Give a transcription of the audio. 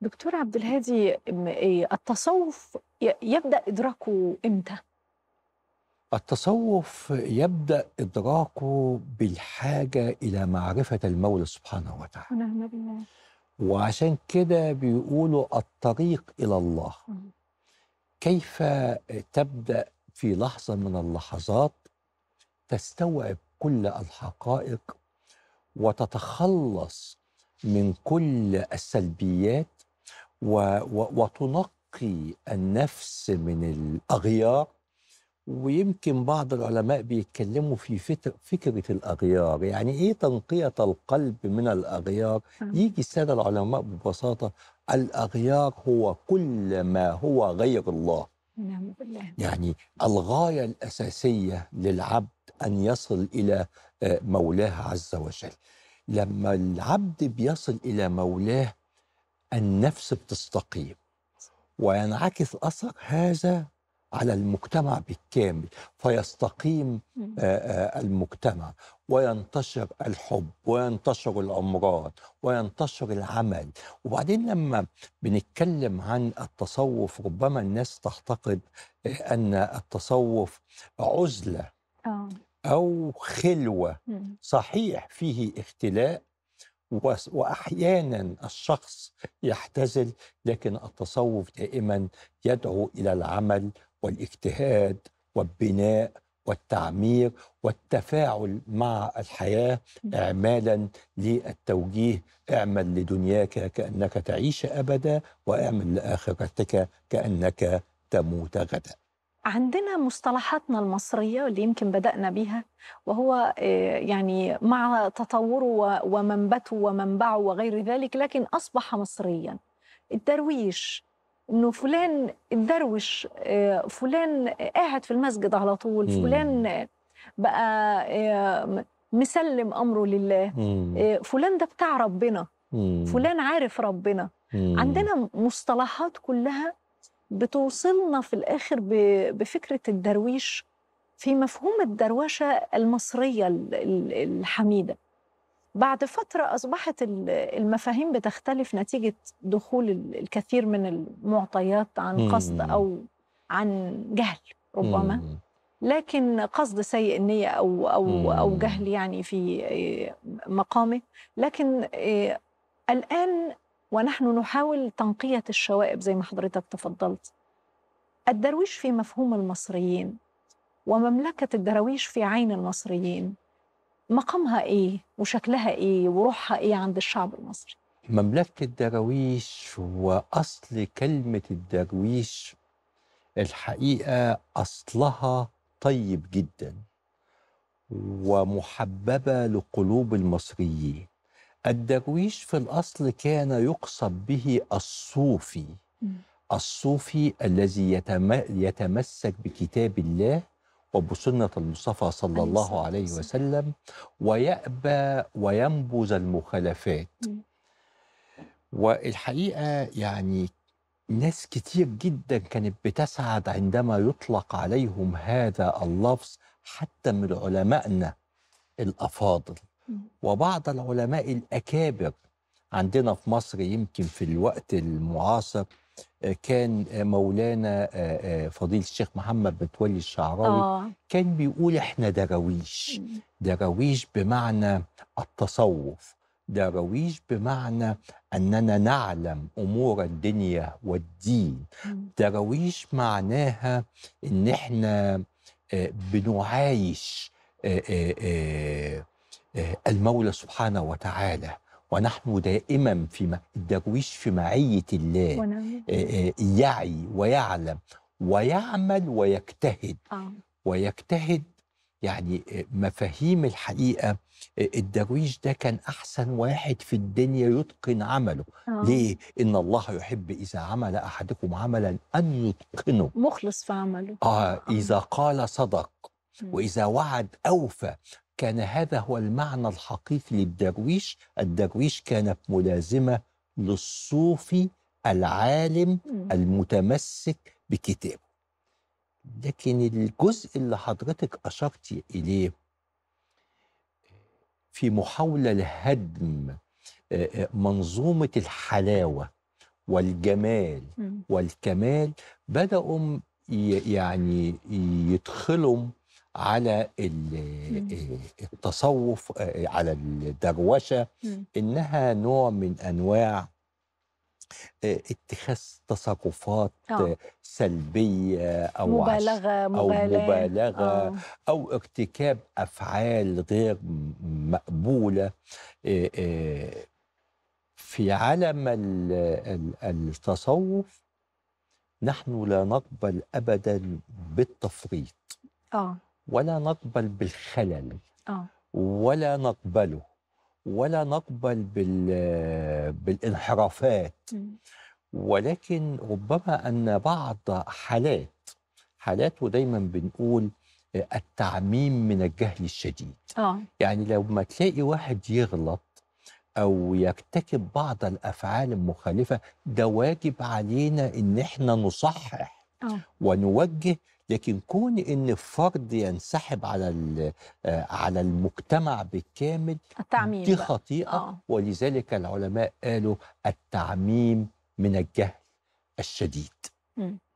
دكتور عبد الهادي إيه، التصوف يبدا ادراكه امتى التصوف يبدا ادراكه بالحاجه الى معرفه المولى سبحانه وتعالى ونعم بالله وعشان كده بيقولوا الطريق الى الله كيف تبدا في لحظه من اللحظات تستوعب كل الحقائق وتتخلص من كل السلبيات وتنقي النفس من الأغيار ويمكن بعض العلماء بيتكلموا في فكرة الأغيار يعني إيه تنقية القلب من الأغيار آه. يجي السادة العلماء ببساطة الأغيار هو كل ما هو غير الله نعم، بالله يعني الغاية الأساسية للعبد أن يصل إلى آه، مولاه عز وجل لما العبد بيصل إلى مولاه النفس بتستقيم وينعكس اثر هذا على المجتمع بالكامل فيستقيم آه، آه، المجتمع وينتشر الحب وينتشر الامراض وينتشر العمل وبعدين لما بنتكلم عن التصوف ربما الناس تعتقد آه، ان التصوف عزله او خلوه صحيح فيه اختلاء واحيانا الشخص يحتزل لكن التصوف دائما يدعو الى العمل والاجتهاد والبناء والتعمير والتفاعل مع الحياه اعمالا للتوجيه اعمل لدنياك كانك تعيش ابدا واعمل لاخرتك كانك تموت غدا عندنا مصطلحاتنا المصرية اللي يمكن بدأنا بيها وهو آه، يعني مع تطوره ومنبته ومنبعه وغير ذلك لكن أصبح مصريا الدرويش انه فلان الدروش آه، فلان قاعد في المسجد على طول فلان بقى آه، مسلم امره لله فلان ده بتاع ربنا فلان عارف ربنا عندنا مصطلحات كلها بتوصلنا في الآخر بفكرة الدرويش في مفهوم الدروشة المصرية الحميدة بعد فترة أصبحت المفاهيم بتختلف نتيجة دخول الكثير من المعطيات عن قصد أو عن جهل ربما لكن قصد سيء النية أو أو أو جهل يعني في مقامه لكن آه، الآن ونحن نحاول تنقية الشوائب زي ما حضرتك تفضلت الدرويش في مفهوم المصريين ومملكة الدراويش في عين المصريين مقامها إيه وشكلها إيه وروحها إيه عند الشعب المصري مملكة الدراويش وأصل كلمة الدرويش الحقيقة أصلها طيب جدا ومحببة لقلوب المصريين الدرويش في الأصل كان يقصد به الصوفي الصوفي الذي يتمسك بكتاب الله وبسنة المصطفى صلى الله عليه وسلم ويأبى وينبذ المخالفات والحقيقة يعني ناس كتير جدا كانت بتسعد عندما يطلق عليهم هذا اللفظ حتى من علمائنا الأفاضل وبعض العلماء الأكابر عندنا في مصر يمكن في الوقت المعاصر آه، كان آه، مولانا آه، فضيل الشيخ محمد متولي الشعراوي آه. كان بيقول احنا دراويش دراويش بمعنى التصوف دراويش بمعنى اننا نعلم امور الدنيا والدين دراويش معناها ان احنا بنعايش آه، المولى سبحانه وتعالى ونحن دائما في الدرويش في معية الله ونعم. آه، آه، يعي ويعلم ويعمل ويجتهد ويجتهد يعني مفاهيم الحقيقة الدرويش ده كان أحسن واحد في الدنيا يتقن عمله آه. ليه؟ إن الله يحب إذا عمل أحدكم عملا أن يتقنه مخلص في عمله آه إذا قال صدق وإذا وعد أوفى كان هذا هو المعنى الحقيقي للدرويش الدرويش كانت ملازمة للصوفي العالم المتمسك بكتابه لكن الجزء اللي حضرتك أشرتي إليه آه، في محاولة لهدم آه، آه، منظومة الحلاوة والجمال والكمال بدأوا يعني يدخلهم على آه، التصوف آه، آه، على الدروشه انها نوع من انواع اتخاذ تصرفات سلبيه او مبالغه أو, مبالغة آه. او ارتكاب افعال غير مقبوله في عالم التصوف نحن لا نقبل ابدا بالتفريط آه. ولا نقبل بالخلل آه. ولا نقبله ولا نقبل بال... بالانحرافات ولكن ربما أن بعض حالات حالات ودايما بنقول آه، التعميم من الجهل الشديد آه. يعني لما تلاقي واحد يغلط او يرتكب بعض الافعال المخالفه ده واجب علينا ان احنا نصحح آه. ونوجه لكن كون ان فرد ينسحب على آه، على المجتمع بالكامل التعميم دي خطيئه آه. ولذلك العلماء قالوا التعميم من الجهل الشديد م.